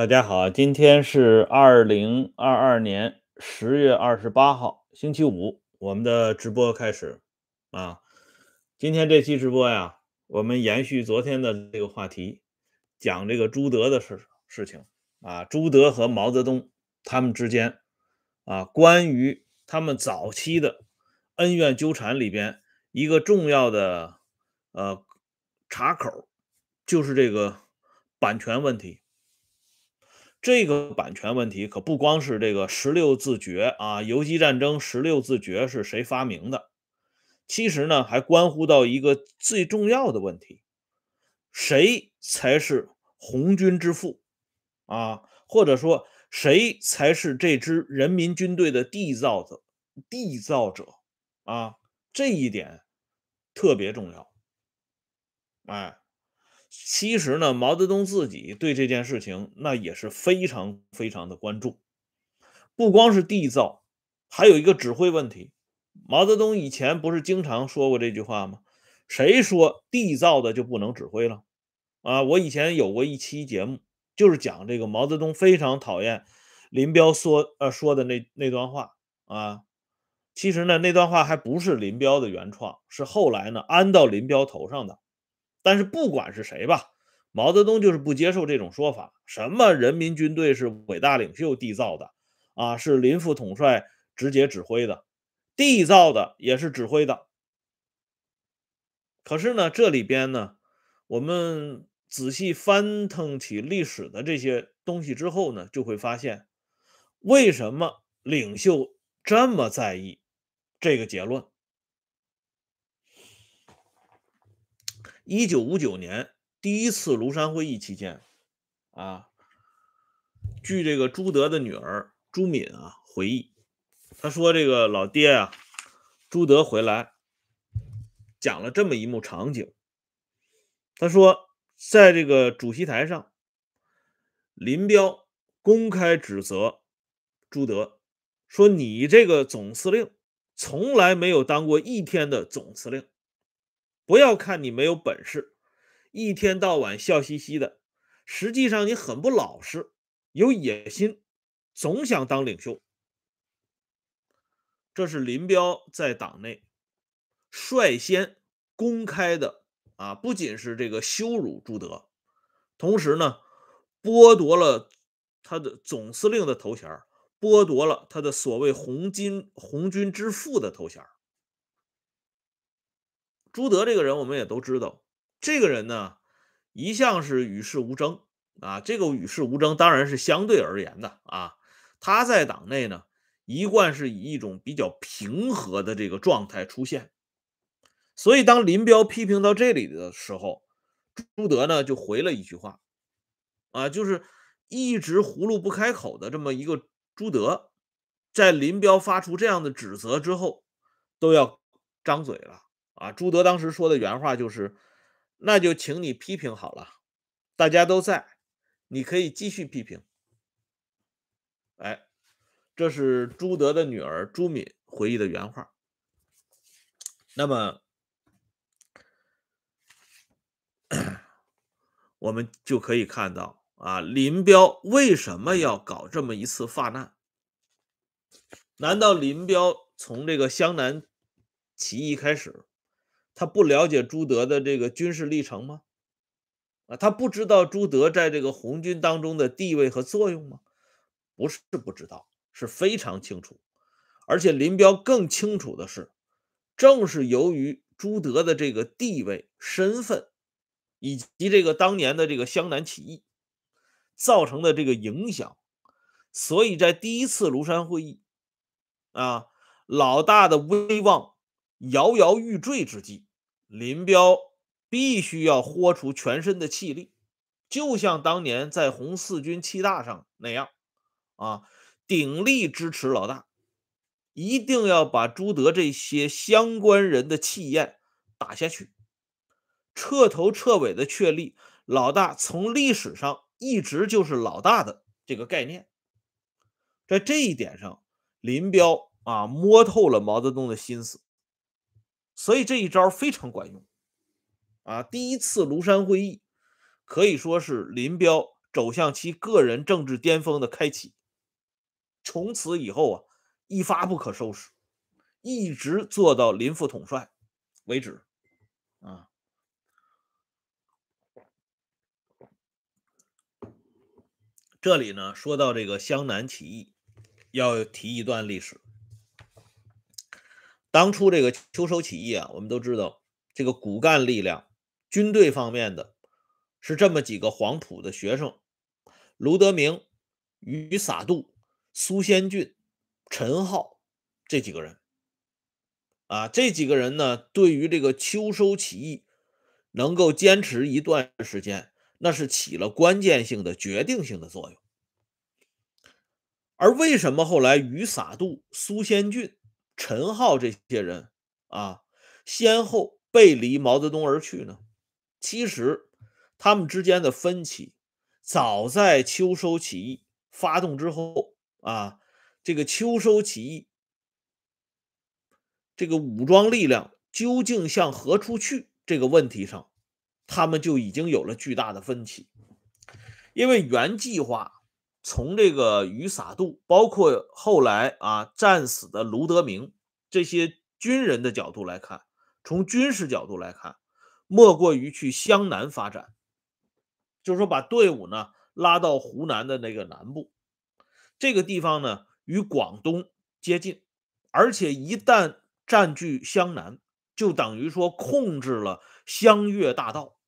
大家好，今天是二零二二年十月二十八号，星期五，我们的直播开始啊。今天这期直播呀，我们延续昨天的这个话题，讲这个朱德的事事情啊。朱德和毛泽东他们之间啊，关于他们早期的恩怨纠缠里边，一个重要的呃茬口，就是这个版权问题。这个版权问题可不光是这个十六字诀啊，游击战争十六字诀是谁发明的？其实呢，还关乎到一个最重要的问题：谁才是红军之父啊？或者说，谁才是这支人民军队的缔造者、缔造者啊？这一点特别重要，哎。其实呢，毛泽东自己对这件事情那也是非常非常的关注，不光是缔造，还有一个指挥问题。毛泽东以前不是经常说过这句话吗？谁说缔造的就不能指挥了？啊，我以前有过一期节目，就是讲这个毛泽东非常讨厌林彪说呃说的那那段话啊。其实呢，那段话还不是林彪的原创，是后来呢安到林彪头上的。但是不管是谁吧，毛泽东就是不接受这种说法。什么人民军队是伟大领袖缔造的，啊，是林副统帅直接指挥的，缔造的也是指挥的。可是呢，这里边呢，我们仔细翻腾起历史的这些东西之后呢，就会发现，为什么领袖这么在意这个结论？一九五九年第一次庐山会议期间，啊，据这个朱德的女儿朱敏啊回忆，她说这个老爹啊，朱德回来讲了这么一幕场景。他说，在这个主席台上，林彪公开指责朱德，说你这个总司令从来没有当过一天的总司令。不要看你没有本事，一天到晚笑嘻嘻的，实际上你很不老实，有野心，总想当领袖。这是林彪在党内率先公开的啊，不仅是这个羞辱朱德，同时呢，剥夺了他的总司令的头衔，剥夺了他的所谓“红军红军之父”的头衔。朱德这个人，我们也都知道。这个人呢，一向是与世无争啊。这个与世无争当然是相对而言的啊。他在党内呢，一贯是以一种比较平和的这个状态出现。所以，当林彪批评到这里的时候，朱德呢就回了一句话，啊，就是一直葫芦不开口的这么一个朱德，在林彪发出这样的指责之后，都要张嘴了。啊，朱德当时说的原话就是：“那就请你批评好了，大家都在，你可以继续批评。”哎，这是朱德的女儿朱敏回忆的原话。那么，我们就可以看到啊，林彪为什么要搞这么一次发难？难道林彪从这个湘南起义开始？他不了解朱德的这个军事历程吗？啊，他不知道朱德在这个红军当中的地位和作用吗？不是不知道，是非常清楚。而且林彪更清楚的是，正是由于朱德的这个地位、身份，以及这个当年的这个湘南起义造成的这个影响，所以在第一次庐山会议，啊，老大的威望摇摇欲坠之际。林彪必须要豁出全身的气力，就像当年在红四军七大上那样啊，鼎力支持老大，一定要把朱德这些相关人的气焰打下去，彻头彻尾的确立老大从历史上一直就是老大的这个概念，在这一点上，林彪啊摸透了毛泽东的心思。所以这一招非常管用，啊，第一次庐山会议可以说是林彪走向其个人政治巅峰的开启。从此以后啊，一发不可收拾，一直做到林副统帅为止。啊，这里呢说到这个湘南起义，要提一段历史。当初这个秋收起义啊，我们都知道，这个骨干力量，军队方面的，是这么几个黄埔的学生：卢德铭、余洒度、苏先骏、陈浩这几个人。啊，这几个人呢，对于这个秋收起义能够坚持一段时间，那是起了关键性的、决定性的作用。而为什么后来余洒度、苏先骏？陈浩这些人啊，先后背离毛泽东而去呢。其实，他们之间的分歧，早在秋收起义发动之后啊，这个秋收起义这个武装力量究竟向何处去这个问题上，他们就已经有了巨大的分歧，因为原计划。从这个余洒度，包括后来啊战死的卢德明这些军人的角度来看，从军事角度来看，莫过于去湘南发展，就是说把队伍呢拉到湖南的那个南部，这个地方呢与广东接近，而且一旦占据湘南，就等于说控制了湘粤大道，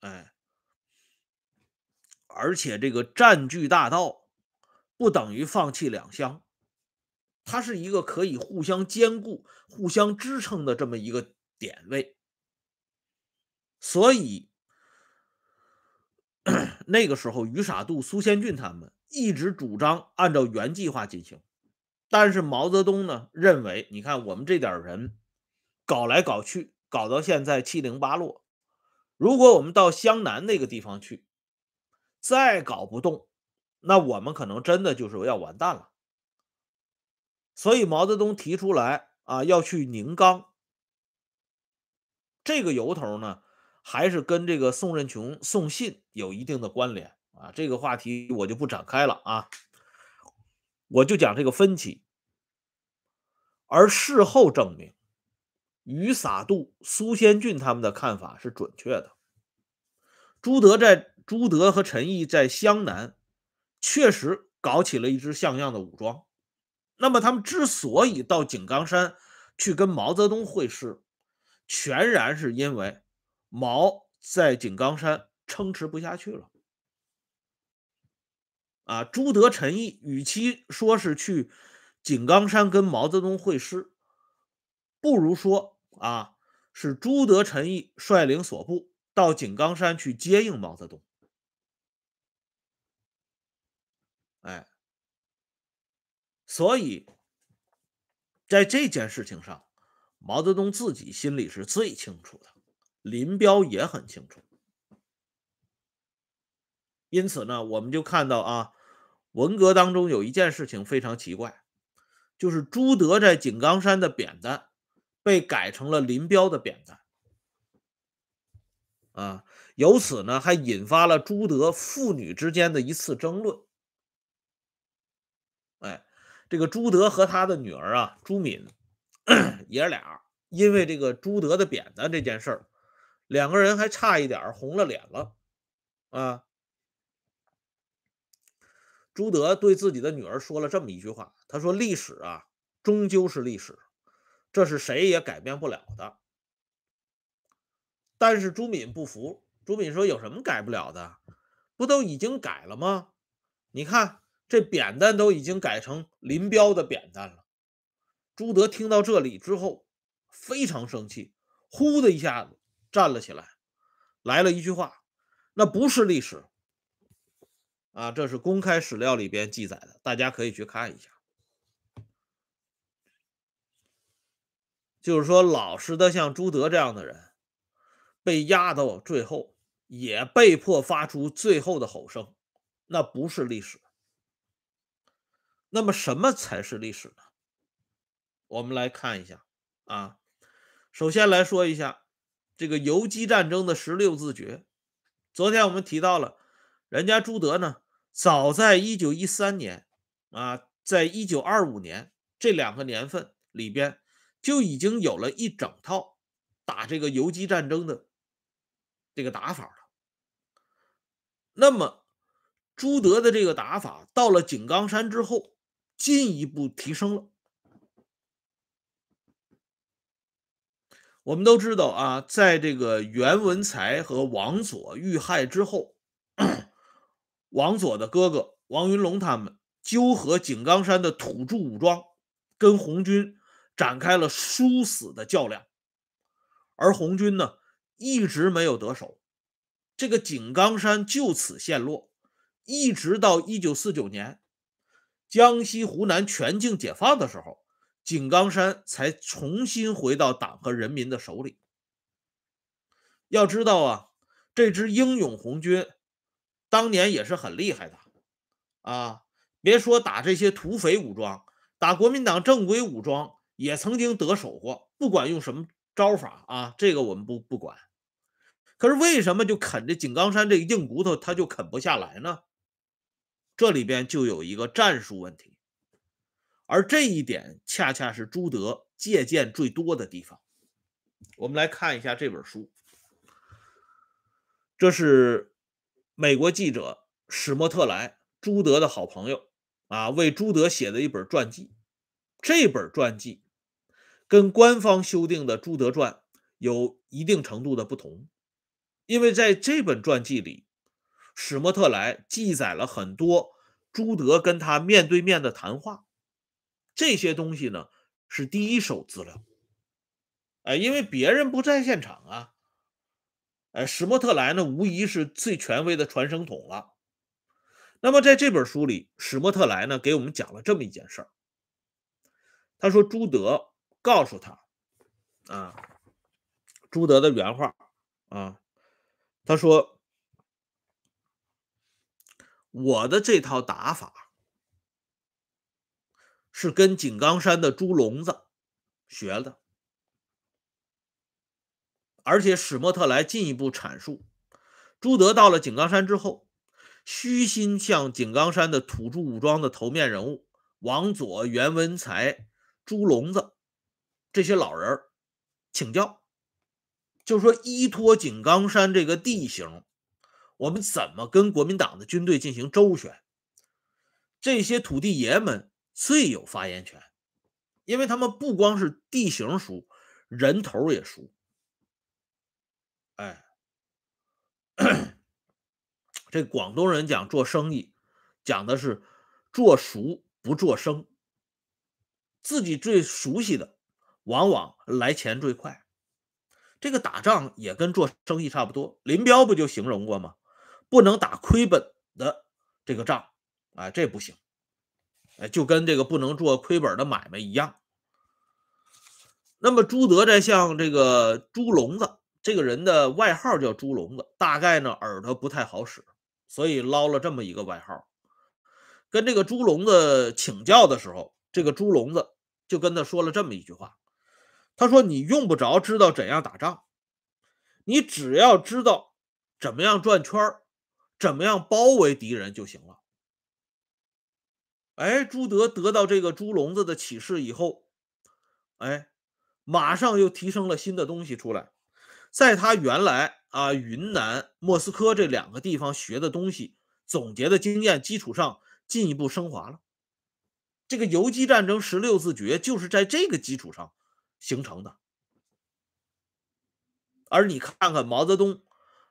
哎。而且这个占据大道，不等于放弃两厢，它是一个可以互相兼顾、互相支撑的这么一个点位。所以 那个时候，于傻渡、苏先俊他们一直主张按照原计划进行，但是毛泽东呢认为，你看我们这点人，搞来搞去，搞到现在七零八落，如果我们到湘南那个地方去。再搞不动，那我们可能真的就是要完蛋了。所以毛泽东提出来啊，要去宁冈。这个由头呢，还是跟这个宋任穷送信有一定的关联啊。这个话题我就不展开了啊，我就讲这个分歧。而事后证明，于洒度、苏先俊他们的看法是准确的。朱德在。朱德和陈毅在湘南确实搞起了一支像样的武装。那么，他们之所以到井冈山去跟毛泽东会师，全然是因为毛在井冈山撑持不下去了。啊，朱德、陈毅与其说是去井冈山跟毛泽东会师，不如说啊，是朱德、陈毅率领所部到井冈山去接应毛泽东。哎，所以，在这件事情上，毛泽东自己心里是最清楚的，林彪也很清楚。因此呢，我们就看到啊，文革当中有一件事情非常奇怪，就是朱德在井冈山的扁担被改成了林彪的扁担。啊，由此呢，还引发了朱德父女之间的一次争论。这个朱德和他的女儿啊，朱敏 爷俩，因为这个朱德的扁担这件事儿，两个人还差一点红了脸了。啊，朱德对自己的女儿说了这么一句话，他说：“历史啊，终究是历史，这是谁也改变不了的。”但是朱敏不服，朱敏说：“有什么改不了的？不都已经改了吗？你看。”这扁担都已经改成林彪的扁担了。朱德听到这里之后，非常生气，呼的一下子站了起来，来了一句话：“那不是历史，啊，这是公开史料里边记载的，大家可以去看一下。”就是说，老实的像朱德这样的人，被压到最后，也被迫发出最后的吼声，那不是历史。那么什么才是历史呢？我们来看一下啊，首先来说一下这个游击战争的十六字诀。昨天我们提到了，人家朱德呢，早在一九一三年啊，在一九二五年这两个年份里边，就已经有了一整套打这个游击战争的这个打法了。那么朱德的这个打法，到了井冈山之后。进一步提升了。我们都知道啊，在这个袁文才和王佐遇害之后，王佐的哥哥王云龙他们纠合井冈山的土著武装，跟红军展开了殊死的较量，而红军呢一直没有得手，这个井冈山就此陷落，一直到一九四九年。江西、湖南全境解放的时候，井冈山才重新回到党和人民的手里。要知道啊，这支英勇红军当年也是很厉害的啊！别说打这些土匪武装，打国民党正规武装也曾经得手过。不管用什么招法啊，这个我们不不管。可是为什么就啃这井冈山这个硬骨头，他就啃不下来呢？这里边就有一个战术问题，而这一点恰恰是朱德借鉴最多的地方。我们来看一下这本书，这是美国记者史莫特莱，朱德的好朋友啊，为朱德写的一本传记。这本传记跟官方修订的《朱德传》有一定程度的不同，因为在这本传记里。史莫特莱记载了很多朱德跟他面对面的谈话，这些东西呢是第一手资料，哎，因为别人不在现场啊，哎，史莫特莱呢无疑是最权威的传声筒了。那么在这本书里，史莫特莱呢给我们讲了这么一件事儿，他说朱德告诉他，啊，朱德的原话啊，他说。我的这套打法是跟井冈山的朱龙子学的，而且史沫特莱进一步阐述，朱德到了井冈山之后，虚心向井冈山的土著武装的头面人物王佐、袁文才、朱龙子这些老人请教，就说依托井冈山这个地形。我们怎么跟国民党的军队进行周旋？这些土地爷们最有发言权，因为他们不光是地形熟，人头也熟。哎，这广东人讲做生意，讲的是做熟不做生，自己最熟悉的，往往来钱最快。这个打仗也跟做生意差不多，林彪不就形容过吗？不能打亏本的这个仗，哎，这不行，哎，就跟这个不能做亏本的买卖一样。那么朱德在向这个猪笼子这个人的外号叫猪笼子，大概呢耳朵不太好使，所以捞了这么一个外号。跟这个猪笼子请教的时候，这个猪笼子就跟他说了这么一句话，他说：“你用不着知道怎样打仗，你只要知道怎么样转圈儿。”怎么样包围敌人就行了？哎，朱德得到这个猪笼子的启示以后，哎，马上又提升了新的东西出来，在他原来啊云南、莫斯科这两个地方学的东西、总结的经验基础上进一步升华了。这个游击战争十六字诀就是在这个基础上形成的。而你看看毛泽东。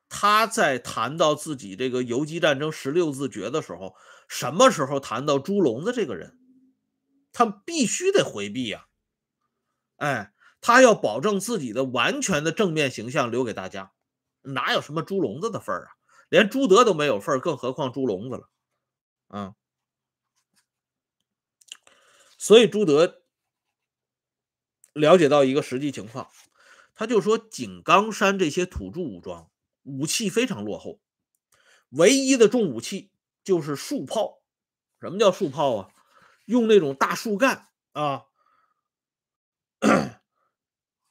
他在谈到自己这个游击战争十六字诀的时候，什么时候谈到朱龙子这个人，他必须得回避呀，哎，他要保证自己的完全的正面形象留给大家，哪有什么朱龙子的份儿啊？连朱德都没有份儿，更何况朱龙子了，啊？所以朱德了解到一个实际情况，他就说井冈山这些土著武装。武器非常落后，唯一的重武器就是树炮。什么叫树炮啊？用那种大树干啊，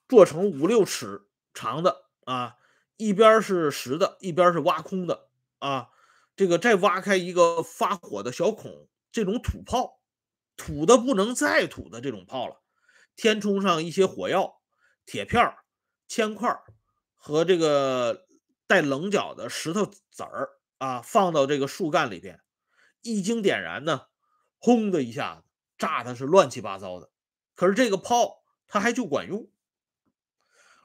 做成五六尺长的啊，一边是实的，一边是挖空的啊，这个再挖开一个发火的小孔，这种土炮，土的不能再土的这种炮了，填充上一些火药、铁片、铅块和这个。带棱角的石头子儿啊，放到这个树干里边，一经点燃呢，轰的一下子炸的是乱七八糟的。可是这个炮它还就管用，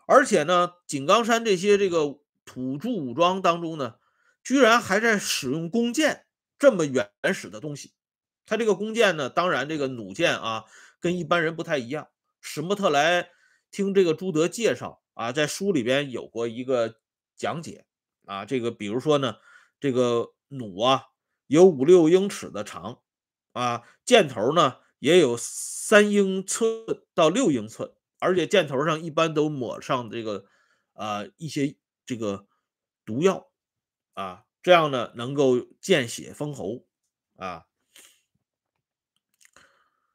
而且呢，井冈山这些这个土著武装当中呢，居然还在使用弓箭这么原始的东西。他这个弓箭呢，当然这个弩箭啊，跟一般人不太一样。史沫特莱听这个朱德介绍啊，在书里边有过一个。讲解啊，这个比如说呢，这个弩啊有五六英尺的长，啊箭头呢也有三英寸到六英寸，而且箭头上一般都抹上这个啊一些这个毒药，啊这样呢能够见血封喉啊。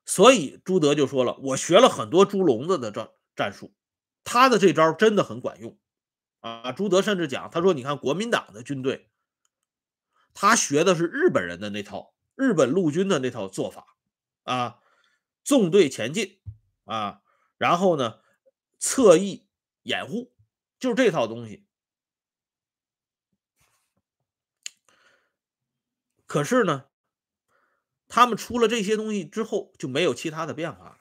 所以朱德就说了，我学了很多猪笼子的战战术，他的这招真的很管用。啊，朱德甚至讲，他说：“你看国民党的军队，他学的是日本人的那套，日本陆军的那套做法，啊，纵队前进，啊，然后呢，侧翼掩护，就是这套东西。可是呢，他们出了这些东西之后，就没有其他的变化了。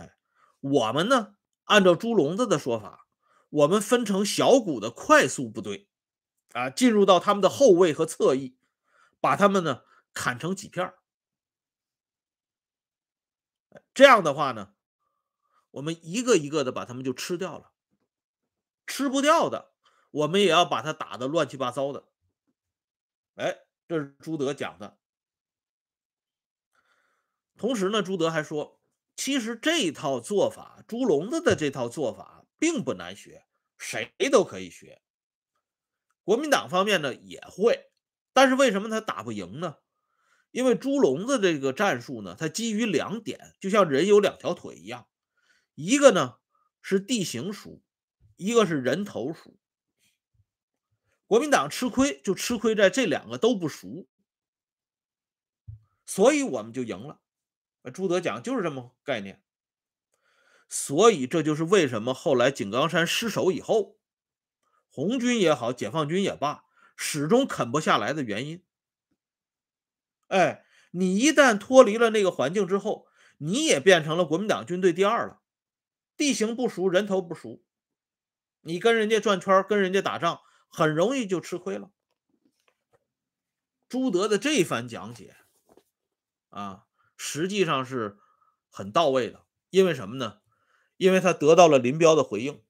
哎，我们呢，按照朱笼子的说法。”我们分成小股的快速部队，啊，进入到他们的后卫和侧翼，把他们呢砍成几片这样的话呢，我们一个一个的把他们就吃掉了。吃不掉的，我们也要把他打的乱七八糟的。哎，这是朱德讲的。同时呢，朱德还说，其实这套做法，朱笼子的这套做法。并不难学，谁都可以学。国民党方面呢也会，但是为什么他打不赢呢？因为猪笼子这个战术呢，它基于两点，就像人有两条腿一样，一个呢是地形熟，一个是人头熟。国民党吃亏就吃亏在这两个都不熟，所以我们就赢了。朱德讲就是这么概念。所以这就是为什么后来井冈山失守以后，红军也好，解放军也罢，始终啃不下来的原因。哎，你一旦脱离了那个环境之后，你也变成了国民党军队第二了，地形不熟，人头不熟，你跟人家转圈，跟人家打仗，很容易就吃亏了。朱德的这一番讲解，啊，实际上是很到位的，因为什么呢？因为他得到了林彪的回应。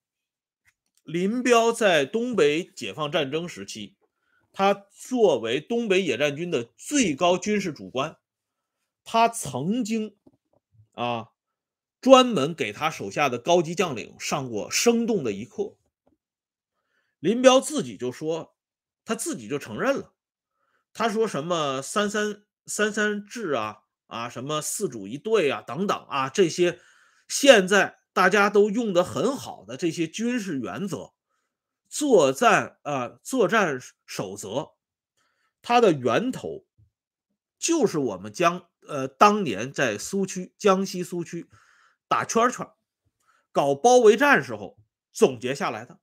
林彪在东北解放战争时期，他作为东北野战军的最高军事主官，他曾经，啊，专门给他手下的高级将领上过生动的一课。林彪自己就说，他自己就承认了，他说什么“三三三三制”啊啊，什么“四主一队”啊等等啊这些，现在。大家都用得很好的这些军事原则、作战啊、作战守则，它的源头就是我们将呃当年在苏区、江西苏区打圈圈、搞包围战时候总结下来的，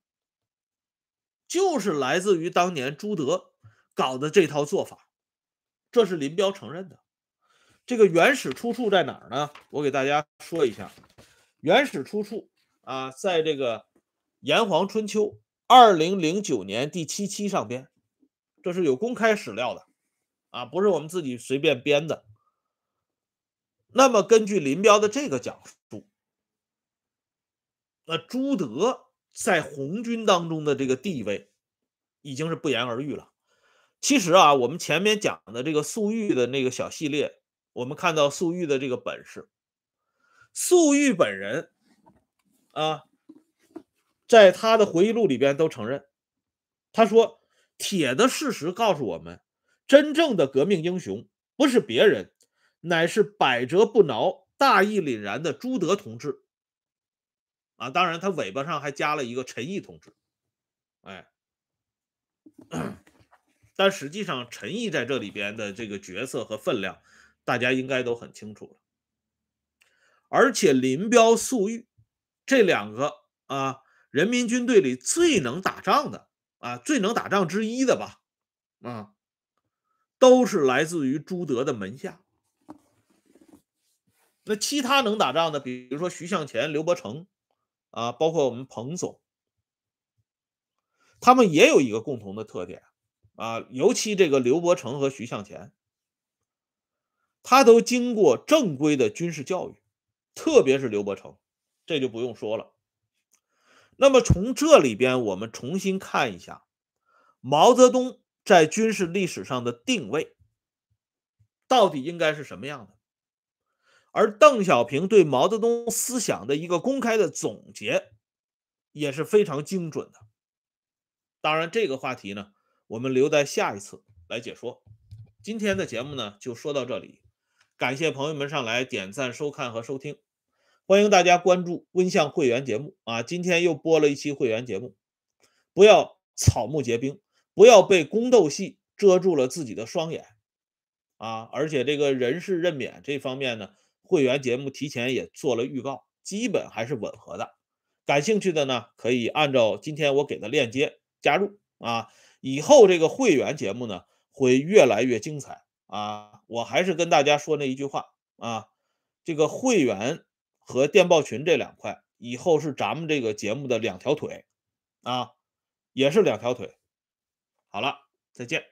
就是来自于当年朱德搞的这套做法。这是林彪承认的。这个原始出处在哪儿呢？我给大家说一下。原始出处啊，在这个《炎黄春秋》二零零九年第七期上边，这是有公开史料的，啊，不是我们自己随便编的。那么根据林彪的这个讲述，那朱德在红军当中的这个地位，已经是不言而喻了。其实啊，我们前面讲的这个粟裕的那个小系列，我们看到粟裕的这个本事。粟裕本人，啊，在他的回忆录里边都承认，他说：“铁的事实告诉我们，真正的革命英雄不是别人，乃是百折不挠、大义凛然的朱德同志。”啊，当然，他尾巴上还加了一个陈毅同志，哎，但实际上，陈毅在这里边的这个角色和分量，大家应该都很清楚了。而且林彪、粟裕这两个啊，人民军队里最能打仗的啊，最能打仗之一的吧，啊，都是来自于朱德的门下。那其他能打仗的，比如说徐向前、刘伯承，啊，包括我们彭总，他们也有一个共同的特点啊，尤其这个刘伯承和徐向前，他都经过正规的军事教育。特别是刘伯承，这就不用说了。那么从这里边，我们重新看一下毛泽东在军事历史上的定位，到底应该是什么样的？而邓小平对毛泽东思想的一个公开的总结，也是非常精准的。当然，这个话题呢，我们留在下一次来解说。今天的节目呢，就说到这里，感谢朋友们上来点赞、收看和收听。欢迎大家关注温相会员节目啊！今天又播了一期会员节目，不要草木皆兵，不要被宫斗戏遮住了自己的双眼啊！而且这个人事任免这方面呢，会员节目提前也做了预告，基本还是吻合的。感兴趣的呢，可以按照今天我给的链接加入啊！以后这个会员节目呢，会越来越精彩啊！我还是跟大家说那一句话啊：这个会员。和电报群这两块，以后是咱们这个节目的两条腿，啊，也是两条腿。好了，再见。